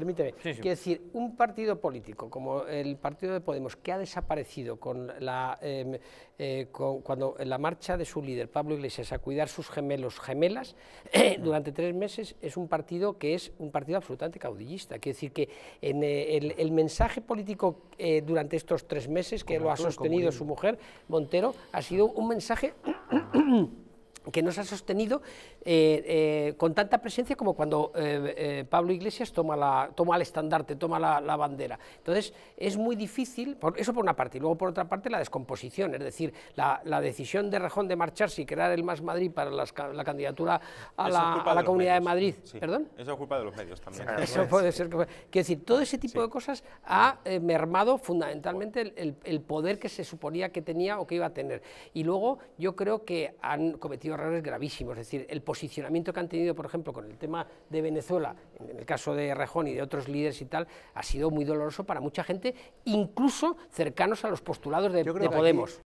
permíteme. Quiero decir, un partido político como el partido de Podemos, que ha desaparecido con la, em, eh, cuando la marcha de su líder, Pablo Iglesias, a cuidar sus gemelos, gemelas, mm. durante tres meses, es un partido que es un partido absolutamente caudillista. Quiero decir que eh, el, mensaje político eh, durante estos tres meses que lo ha sostenido su mujer, Montero, ha sido un mensaje... que nos ha sostenido eh, eh, con tanta presencia como cuando eh, Pablo Iglesias toma, la, toma el estandarte, toma la, bandera. Entonces, es muy difícil, eso por una parte, y luego por otra parte la descomposición, es decir, la, decisión de Rajón de marcharse y crear el Más Madrid para la candidatura a la, Comunidad de Madrid. ¿Perdón? Eso es culpa de los medios también. eso puede ser. Quiero decir, todo ese tipo de cosas ha mermado fundamentalmente el poder que se suponía que tenía o que iba a tener. Y luego yo creo que han cometido errores gravísimos. Es decir, el posicionamiento que han tenido, por ejemplo, con el tema de Venezuela, en el caso de Rejón y de otros líderes y tal, ha sido muy doloroso para mucha gente, incluso cercanos a los postulados de, Podemos.